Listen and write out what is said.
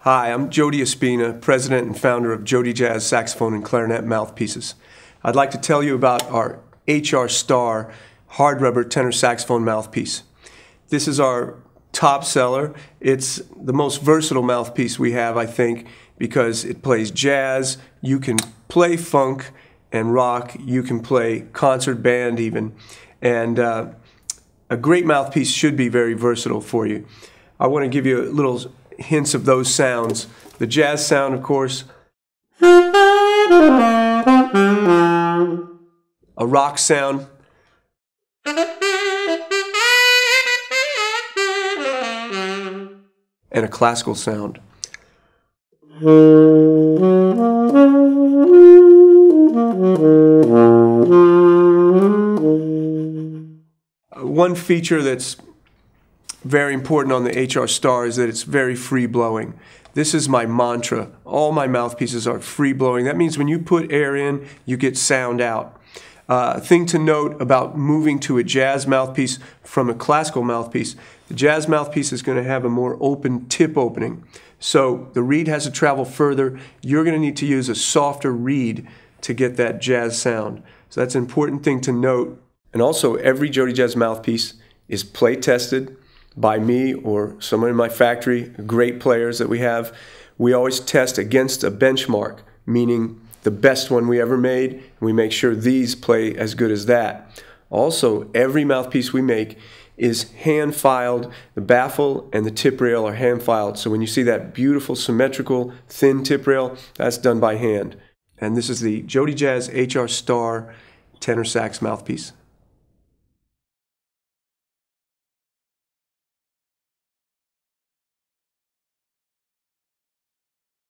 Hi, I'm Jody Espina, president and founder of Jody Jazz Saxophone and Clarinet Mouthpieces. I'd like to tell you about our HR Star hard rubber tenor saxophone mouthpiece. This is our top seller. It's the most versatile mouthpiece we have, I think, because it plays jazz, you can play funk and rock, you can play concert band even. And uh, a great mouthpiece should be very versatile for you. I want to give you a little hints of those sounds. The jazz sound, of course. A rock sound. And a classical sound. one feature that's very important on the HR Star is that it's very free blowing. This is my mantra. All my mouthpieces are free blowing. That means when you put air in, you get sound out. Uh, thing to note about moving to a jazz mouthpiece from a classical mouthpiece, the jazz mouthpiece is going to have a more open tip opening. So the reed has to travel further. You're going to need to use a softer reed to get that jazz sound. So that's an important thing to note and also, every Jody Jazz mouthpiece is play tested by me or someone in my factory, great players that we have. We always test against a benchmark, meaning the best one we ever made. And we make sure these play as good as that. Also, every mouthpiece we make is hand filed. The baffle and the tip rail are hand filed. So when you see that beautiful, symmetrical, thin tip rail, that's done by hand. And this is the Jody Jazz HR Star tenor sax mouthpiece.